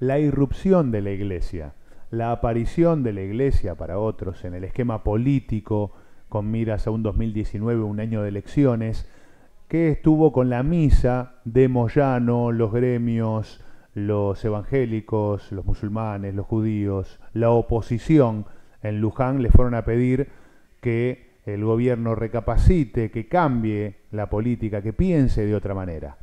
la irrupción de la Iglesia, la aparición de la Iglesia para otros en el esquema político con miras a un 2019, un año de elecciones, que estuvo con la misa de Moyano, los gremios, los evangélicos, los musulmanes, los judíos, la oposición en Luján le fueron a pedir que el gobierno recapacite, que cambie la política, que piense de otra manera.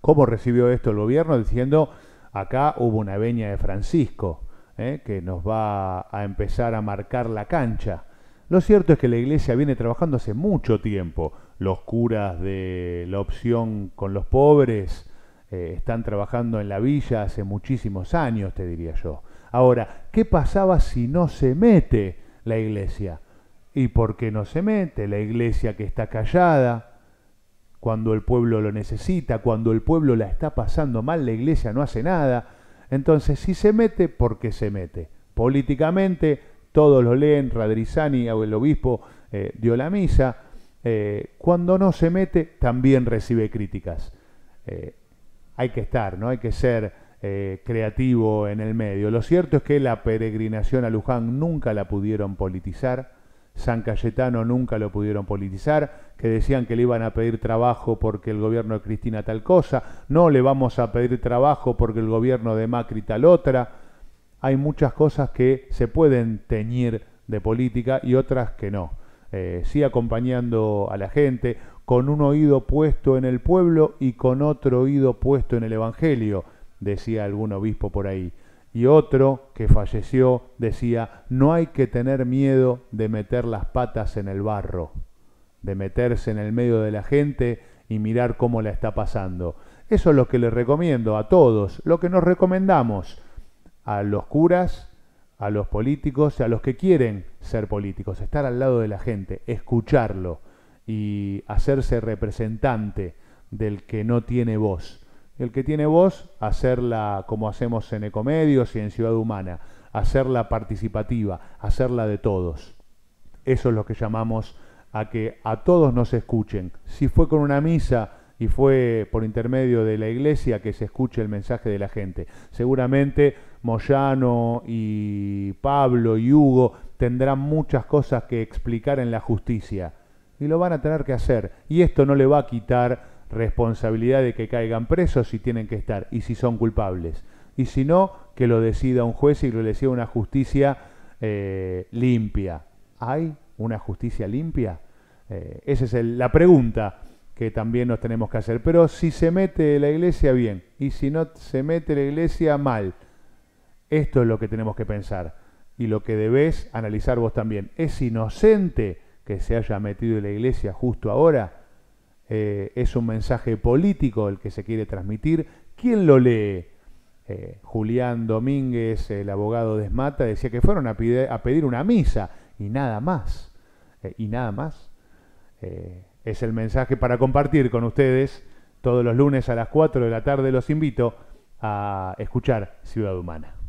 ¿Cómo recibió esto el gobierno? Diciendo, Acá hubo una veña de Francisco ¿eh? que nos va a empezar a marcar la cancha. Lo cierto es que la iglesia viene trabajando hace mucho tiempo. Los curas de la opción con los pobres eh, están trabajando en la villa hace muchísimos años, te diría yo. Ahora, ¿qué pasaba si no se mete la iglesia? ¿Y por qué no se mete la iglesia que está callada? cuando el pueblo lo necesita, cuando el pueblo la está pasando mal, la iglesia no hace nada. Entonces, si se mete, ¿por qué se mete. Políticamente, todos lo leen, Radrizani, el obispo, eh, dio la misa. Eh, cuando no se mete, también recibe críticas. Eh, hay que estar, ¿no? Hay que ser creativo en el medio. Lo cierto es que la peregrinación a Luján nunca la pudieron politizar San Cayetano nunca lo pudieron politizar, que decían que le iban a pedir trabajo porque el gobierno de Cristina tal cosa, no le vamos a pedir trabajo porque el gobierno de Macri tal otra. Hay muchas cosas que se pueden teñir de política y otras que no. Eh, sí acompañando a la gente, con un oído puesto en el pueblo y con otro oído puesto en el Evangelio, decía algún obispo por ahí. Y otro que falleció decía, no hay que tener miedo de meter las patas en el barro, de meterse en el medio de la gente y mirar cómo la está pasando. Eso es lo que les recomiendo a todos, lo que nos recomendamos a los curas, a los políticos, a los que quieren ser políticos, estar al lado de la gente, escucharlo y hacerse representante del que no tiene voz el que tiene voz, hacerla como hacemos en Ecomedios y en Ciudad Humana, hacerla participativa, hacerla de todos. Eso es lo que llamamos a que a todos nos escuchen. Si fue con una misa y fue por intermedio de la iglesia que se escuche el mensaje de la gente. Seguramente Moyano y Pablo y Hugo tendrán muchas cosas que explicar en la justicia y lo van a tener que hacer. Y esto no le va a quitar responsabilidad de que caigan presos si tienen que estar y si son culpables. Y si no, que lo decida un juez y lo decida una justicia eh, limpia. ¿Hay una justicia limpia? Eh, esa es la pregunta que también nos tenemos que hacer. Pero si se mete la iglesia, bien. Y si no se mete la iglesia, mal. Esto es lo que tenemos que pensar. Y lo que debes analizar vos también. ¿Es inocente que se haya metido en la iglesia justo ahora? Eh, es un mensaje político el que se quiere transmitir. ¿Quién lo lee? Eh, Julián Domínguez, el abogado de Esmata, decía que fueron a, pedir una misa y nada más. Eh, y nada más. es el mensaje para compartir con ustedes. Todos los lunes a las 4 de la tarde los invito a escuchar Ciudad Humana.